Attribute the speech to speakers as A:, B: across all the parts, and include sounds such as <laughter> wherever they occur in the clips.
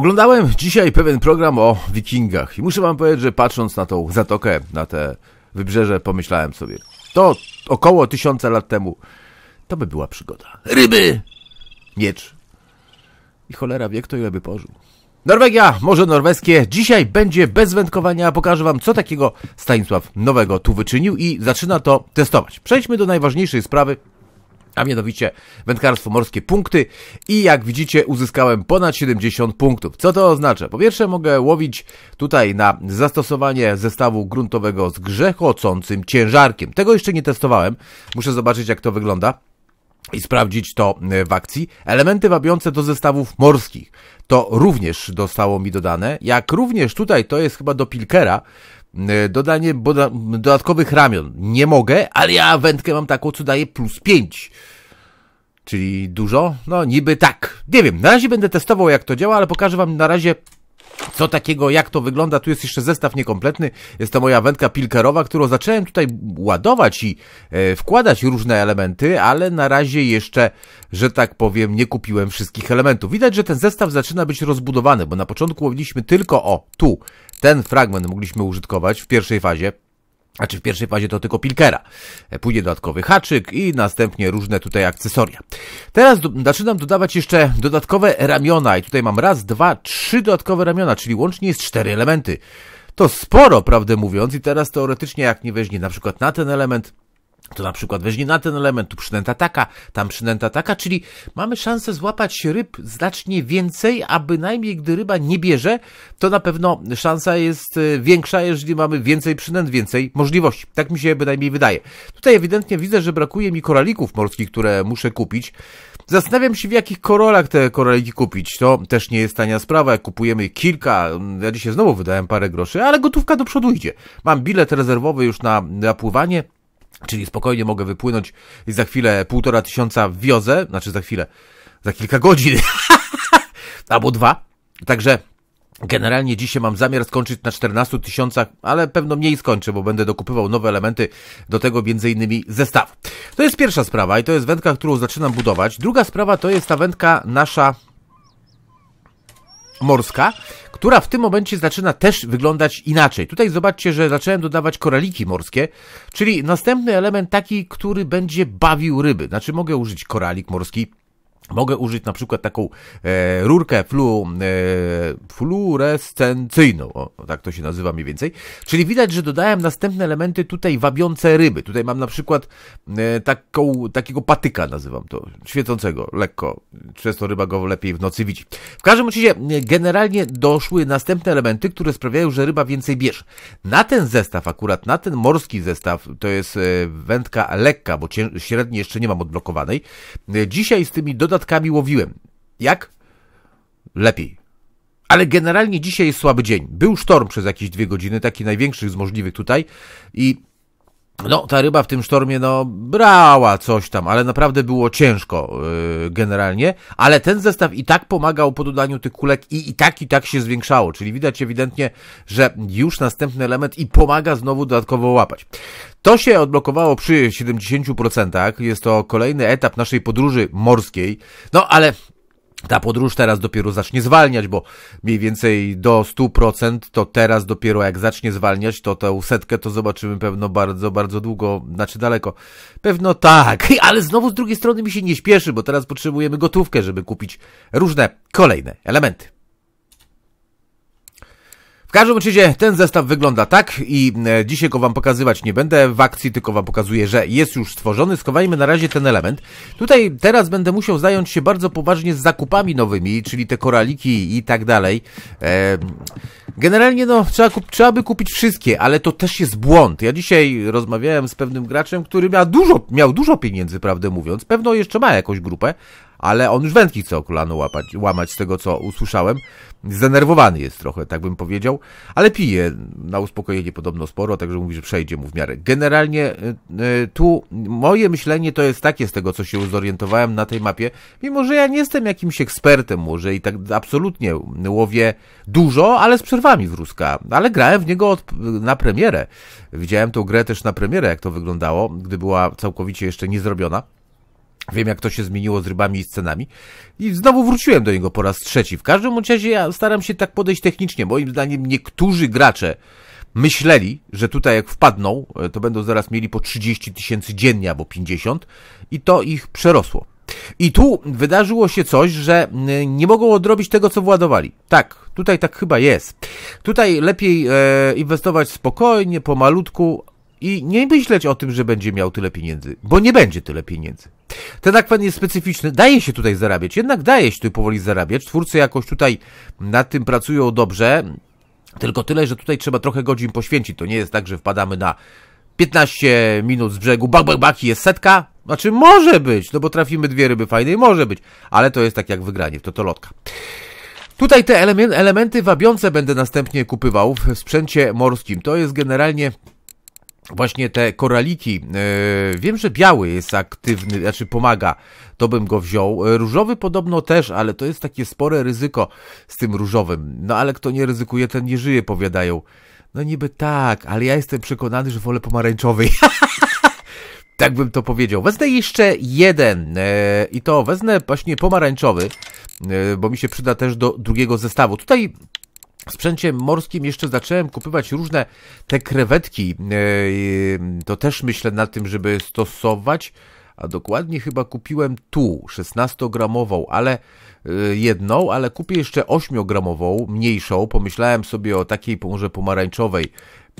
A: Oglądałem dzisiaj pewien program o wikingach i muszę wam powiedzieć, że patrząc na tą zatokę, na te wybrzeże, pomyślałem sobie, to około tysiąca lat temu, to by była przygoda. Ryby! Miecz. I cholera wie, kto ile by pożył. Norwegia, Morze Norweskie, dzisiaj będzie bez wędkowania, pokażę wam co takiego Stanisław Nowego tu wyczynił i zaczyna to testować. Przejdźmy do najważniejszej sprawy, a mianowicie wędkarstwo morskie punkty i jak widzicie uzyskałem ponad 70 punktów. Co to oznacza? Po pierwsze mogę łowić tutaj na zastosowanie zestawu gruntowego z grzechocącym ciężarkiem. Tego jeszcze nie testowałem, muszę zobaczyć jak to wygląda i sprawdzić to e, w akcji. Elementy wabiące do zestawów morskich to również dostało mi dodane, jak również tutaj to jest chyba do Pilkera, E, dodanie boda, dodatkowych ramion. Nie mogę, ale ja wędkę mam taką, co daje plus 5. Czyli dużo? No niby tak. Nie wiem, na razie będę testował jak to działa, ale pokażę wam na razie co takiego, jak to wygląda. Tu jest jeszcze zestaw niekompletny. Jest to moja wędka pilkerowa, którą zacząłem tutaj ładować i e, wkładać różne elementy, ale na razie jeszcze, że tak powiem, nie kupiłem wszystkich elementów. Widać, że ten zestaw zaczyna być rozbudowany, bo na początku łowiliśmy tylko o tu. Ten fragment mogliśmy użytkować w pierwszej fazie. Znaczy w pierwszej fazie to tylko pilkera. Pójdzie dodatkowy haczyk i następnie różne tutaj akcesoria. Teraz do, zaczynam dodawać jeszcze dodatkowe ramiona i tutaj mam raz, dwa, trzy dodatkowe ramiona, czyli łącznie jest cztery elementy. To sporo, prawdę mówiąc, i teraz teoretycznie jak nie weźmie na przykład na ten element to na przykład weźmie na ten element, tu przynęta taka, tam przynęta taka, czyli mamy szansę złapać ryb znacznie więcej, a bynajmniej gdy ryba nie bierze, to na pewno szansa jest e, większa, jeżeli mamy więcej przynęt, więcej możliwości. Tak mi się bynajmniej wydaje. Tutaj ewidentnie widzę, że brakuje mi koralików morskich, które muszę kupić. Zastanawiam się, w jakich korolach te koraliki kupić. To też nie jest tania sprawa, jak kupujemy kilka, mm, ja dzisiaj znowu wydałem parę groszy, ale gotówka do przodu idzie. Mam bilet rezerwowy już na, na pływanie, Czyli spokojnie mogę wypłynąć i za chwilę półtora tysiąca wiozę, znaczy za chwilę, za kilka godzin <laughs> albo dwa. Także Generalnie dzisiaj mam zamiar skończyć na 14 tysiącach, ale pewno mniej skończę, bo będę dokupywał nowe elementy do tego między innymi zestaw. To jest pierwsza sprawa i to jest wędka, którą zaczynam budować. Druga sprawa to jest ta wędka nasza morska, która w tym momencie zaczyna też wyglądać inaczej. Tutaj zobaczcie, że zacząłem dodawać koraliki morskie, czyli następny element taki, który będzie bawił ryby. Znaczy mogę użyć koralik morski, Mogę użyć na przykład taką e, rurkę flu, e, fluorescencyjną, o, tak to się nazywa mniej więcej. Czyli widać, że dodałem następne elementy tutaj wabiące ryby. Tutaj mam na przykład e, taką, takiego patyka, nazywam to, świecącego lekko, Często ryba go lepiej w nocy widzi. W każdym razie e, generalnie doszły następne elementy, które sprawiają, że ryba więcej bierze. Na ten zestaw akurat, na ten morski zestaw, to jest e, wędka lekka, bo średniej jeszcze nie mam odblokowanej. E, dzisiaj z tymi dodatkami statkami łowiłem. Jak? Lepiej. Ale generalnie dzisiaj jest słaby dzień. Był sztorm przez jakieś dwie godziny, taki największy z możliwych tutaj i no, ta ryba w tym sztormie, no, brała coś tam, ale naprawdę było ciężko yy, generalnie, ale ten zestaw i tak pomagał po dodaniu tych kulek i, i tak, i tak się zwiększało, czyli widać ewidentnie, że już następny element i pomaga znowu dodatkowo łapać. To się odblokowało przy 70%, jest to kolejny etap naszej podróży morskiej, no ale ta podróż teraz dopiero zacznie zwalniać, bo mniej więcej do 100% to teraz dopiero jak zacznie zwalniać, to tę setkę to zobaczymy pewno bardzo, bardzo długo, znaczy daleko. Pewno tak, <laughs> ale znowu z drugiej strony mi się nie śpieszy, bo teraz potrzebujemy gotówkę, żeby kupić różne kolejne elementy. W każdym razie ten zestaw wygląda tak i e, dzisiaj go Wam pokazywać nie będę w akcji, tylko Wam pokazuję, że jest już stworzony. Schowajmy na razie ten element. Tutaj teraz będę musiał zająć się bardzo poważnie z zakupami nowymi, czyli te koraliki i tak dalej. E, generalnie no, trzeba, kup trzeba by kupić wszystkie, ale to też jest błąd. Ja dzisiaj rozmawiałem z pewnym graczem, który miał dużo, miał dużo pieniędzy, prawdę mówiąc. Pewno jeszcze ma jakąś grupę, ale on już wędki chce okulanu łapać, łamać z tego, co usłyszałem. Zdenerwowany jest trochę, tak bym powiedział, ale pije na uspokojenie podobno sporo, także mówi, że przejdzie mu w miarę. Generalnie y, y, tu moje myślenie to jest takie z tego, co się zorientowałem na tej mapie, mimo że ja nie jestem jakimś ekspertem może i tak absolutnie łowię dużo, ale z przerwami w ale grałem w niego od, na premierę. Widziałem tą grę też na premierę, jak to wyglądało, gdy była całkowicie jeszcze nie zrobiona. Wiem, jak to się zmieniło z rybami i z cenami. I znowu wróciłem do niego po raz trzeci. W każdym razie ja staram się tak podejść technicznie. Moim zdaniem niektórzy gracze myśleli, że tutaj jak wpadną, e, to będą zaraz mieli po 30 tysięcy dziennie albo 50 i to ich przerosło. I tu wydarzyło się coś, że e, nie mogą odrobić tego, co władowali. Tak, tutaj tak chyba jest. Tutaj lepiej e, inwestować spokojnie, pomalutku, i nie myśleć o tym, że będzie miał tyle pieniędzy, bo nie będzie tyle pieniędzy. Ten akwen jest specyficzny, daje się tutaj zarabiać, jednak daje się tu powoli zarabiać. Twórcy jakoś tutaj nad tym pracują dobrze, tylko tyle, że tutaj trzeba trochę godzin poświęcić. To nie jest tak, że wpadamy na 15 minut z brzegu, bak, bak, bak i jest setka. Znaczy, może być, no bo trafimy dwie ryby fajnej, może być, ale to jest tak jak wygranie w lotka. Tutaj te elementy wabiące będę następnie kupywał w sprzęcie morskim. To jest generalnie właśnie te koraliki. E, wiem, że biały jest aktywny, znaczy pomaga, to bym go wziął. E, różowy podobno też, ale to jest takie spore ryzyko z tym różowym. No ale kto nie ryzykuje, ten nie żyje, powiadają. No niby tak, ale ja jestem przekonany, że wolę pomarańczowy. <laughs> tak bym to powiedział. Wezmę jeszcze jeden e, i to wezmę właśnie pomarańczowy, bo mi się przyda też do drugiego zestawu. Tutaj sprzęcie morskim jeszcze zacząłem kupywać różne te krewetki. E, to też myślę na tym, żeby stosować. A dokładnie chyba kupiłem tu 16-gramową, ale e, jedną, ale kupię jeszcze 8-gramową, mniejszą. Pomyślałem sobie o takiej może pomarańczowej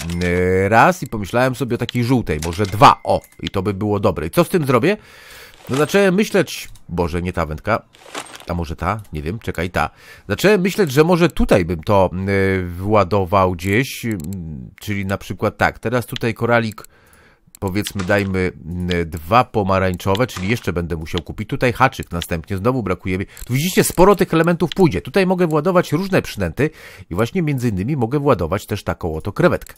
A: e, raz i pomyślałem sobie o takiej żółtej, może dwa. O, i to by było dobre. I co z tym zrobię? No zacząłem myśleć, Boże, nie ta wędka. A może ta? Nie wiem, czekaj, ta. Zacząłem myśleć, że może tutaj bym to y, władował gdzieś, y, czyli na przykład tak, teraz tutaj koralik powiedzmy dajmy y, dwa pomarańczowe, czyli jeszcze będę musiał kupić. Tutaj haczyk następnie, znowu brakuje mi. Tu widzicie, sporo tych elementów pójdzie. Tutaj mogę władować różne przynęty i właśnie między innymi mogę władować też taką oto krewetkę.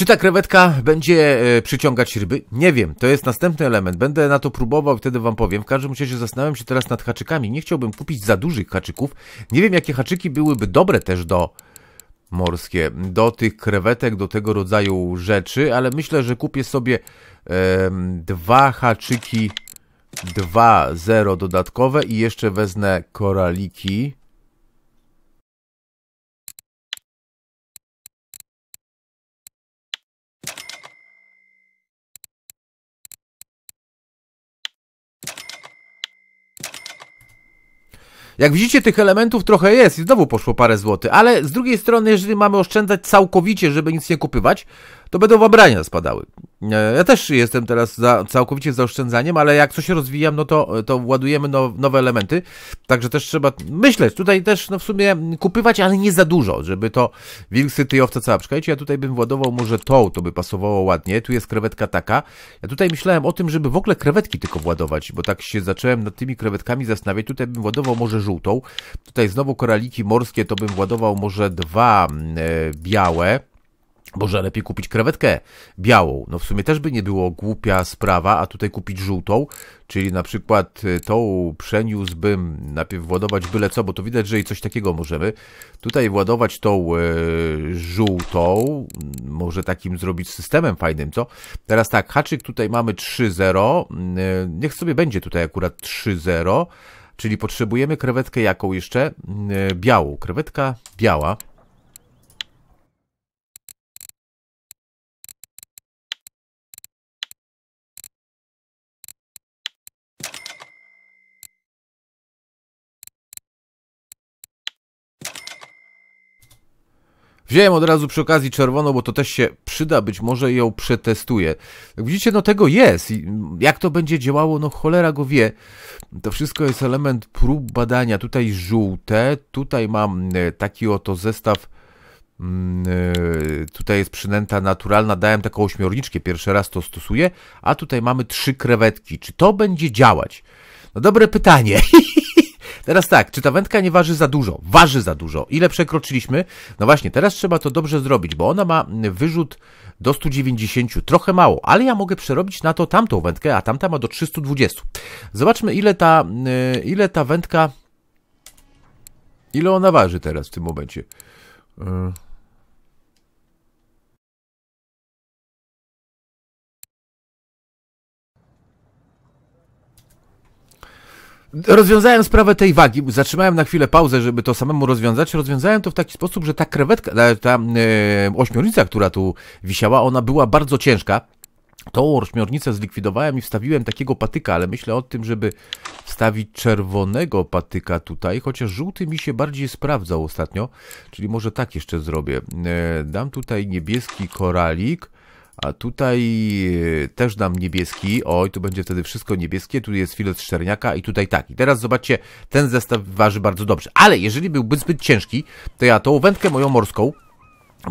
A: Czy ta krewetka będzie e, przyciągać ryby? Nie wiem, to jest następny element. Będę na to próbował wtedy wam powiem. W każdym razie zastanawiam się teraz nad haczykami. Nie chciałbym kupić za dużych haczyków. Nie wiem, jakie haczyki byłyby dobre też do morskie, do tych krewetek, do tego rodzaju rzeczy, ale myślę, że kupię sobie e, dwa haczyki 2,0 dodatkowe i jeszcze wezmę koraliki. Jak widzicie, tych elementów trochę jest i znowu poszło parę złotych, ale z drugiej strony, jeżeli mamy oszczędzać całkowicie, żeby nic nie kupywać, to będą wabrania spadały. E, ja też jestem teraz za, całkowicie za oszczędzaniem, ale jak coś rozwijam, no to, to ładujemy no, nowe elementy, także też trzeba myśleć, tutaj też no w sumie kupywać, ale nie za dużo, żeby to wilksy, tyjowca, cała. Czekajcie, ja tutaj bym władował może tą, to by pasowało ładnie, tu jest krewetka taka. Ja tutaj myślałem o tym, żeby w ogóle krewetki tylko władować, bo tak się zacząłem nad tymi krewetkami zastanawiać, tutaj bym władował może żółtą, tutaj znowu koraliki morskie, to bym władował może dwa mm, e, białe, Boże, lepiej kupić krewetkę białą. No w sumie też by nie było głupia sprawa, a tutaj kupić żółtą, czyli na przykład y, tą przeniósłbym, najpierw władować byle co, bo to widać, że i coś takiego możemy. Tutaj władować tą y, żółtą, może takim zrobić systemem fajnym, co? Teraz tak, haczyk tutaj mamy 3-0, y, niech sobie będzie tutaj akurat 3-0, czyli potrzebujemy krewetkę jaką jeszcze? Y, białą, krewetka biała. Wziąłem od razu przy okazji czerwoną, bo to też się przyda, być może ją przetestuję. Jak widzicie, no tego jest. jak to będzie działało, no cholera go wie. To wszystko jest element prób badania. Tutaj żółte, tutaj mam e, taki oto zestaw. Mm, e, tutaj jest przynęta naturalna, dałem taką ośmiorniczkę, pierwszy raz to stosuję, a tutaj mamy trzy krewetki. Czy to będzie działać? No dobre pytanie. <laughs> Teraz tak, czy ta wędka nie waży za dużo? Waży za dużo. Ile przekroczyliśmy? No właśnie, teraz trzeba to dobrze zrobić, bo ona ma wyrzut do 190, trochę mało, ale ja mogę przerobić na to tamtą wędkę, a tamta ma do 320. Zobaczmy, ile ta, y, ile ta wędka, ile ona waży teraz w tym momencie. Yy. Rozwiązałem sprawę tej wagi, zatrzymałem na chwilę pauzę, żeby to samemu rozwiązać. Rozwiązałem to w taki sposób, że ta krewetka, ta yy, ośmiornica, która tu wisiała, ona była bardzo ciężka. Tą ośmiornicę zlikwidowałem i wstawiłem takiego patyka, ale myślę o tym, żeby wstawić czerwonego patyka tutaj, chociaż żółty mi się bardziej sprawdzał ostatnio, czyli może tak jeszcze zrobię. E, dam tutaj niebieski koralik, a tutaj e, też dam niebieski. Oj, tu będzie wtedy wszystko niebieskie. Tu jest filet szczerniaka i tutaj I Teraz zobaczcie, ten zestaw waży bardzo dobrze. Ale jeżeli byłby zbyt ciężki, to ja tą wędkę moją morską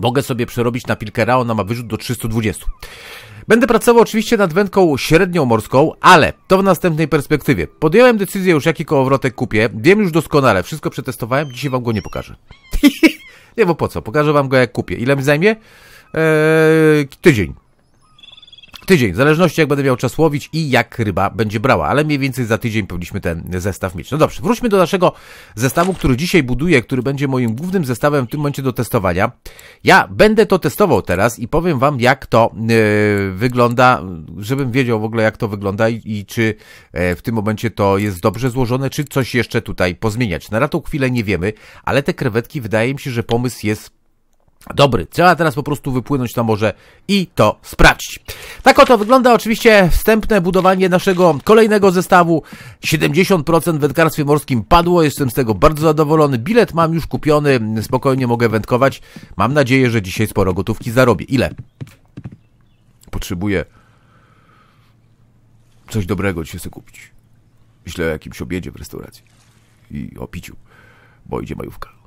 A: mogę sobie przerobić na pilkera. Ona ma wyrzut do 320. Będę pracował oczywiście nad wędką średnią morską, ale to w następnej perspektywie. Podjąłem decyzję już jaki kołowrotek kupię. Wiem już doskonale, wszystko przetestowałem, dzisiaj wam go nie pokażę. <laughs> nie, bo po co? Pokażę wam go jak kupię. Ile mi zajmie? Eee, tydzień. Tydzień, w zależności jak będę miał czas łowić i jak ryba będzie brała, ale mniej więcej za tydzień powinniśmy ten zestaw mieć. No dobrze, wróćmy do naszego zestawu, który dzisiaj buduję, który będzie moim głównym zestawem w tym momencie do testowania. Ja będę to testował teraz i powiem Wam, jak to yy, wygląda, żebym wiedział w ogóle, jak to wygląda i, i czy yy, w tym momencie to jest dobrze złożone, czy coś jeszcze tutaj pozmieniać. Na ratą chwilę nie wiemy, ale te krewetki wydaje mi się, że pomysł jest dobry. Trzeba teraz po prostu wypłynąć na morze i to sprawdzić. Tak oto wygląda oczywiście wstępne budowanie naszego kolejnego zestawu. 70% w wędkarstwie morskim padło, jestem z tego bardzo zadowolony. Bilet mam już kupiony, spokojnie mogę wędkować. Mam nadzieję, że dzisiaj sporo gotówki zarobię. Ile? Potrzebuję coś dobrego dzisiaj sobie kupić. Myślę o jakimś obiedzie w restauracji i o piciu, bo idzie majówka.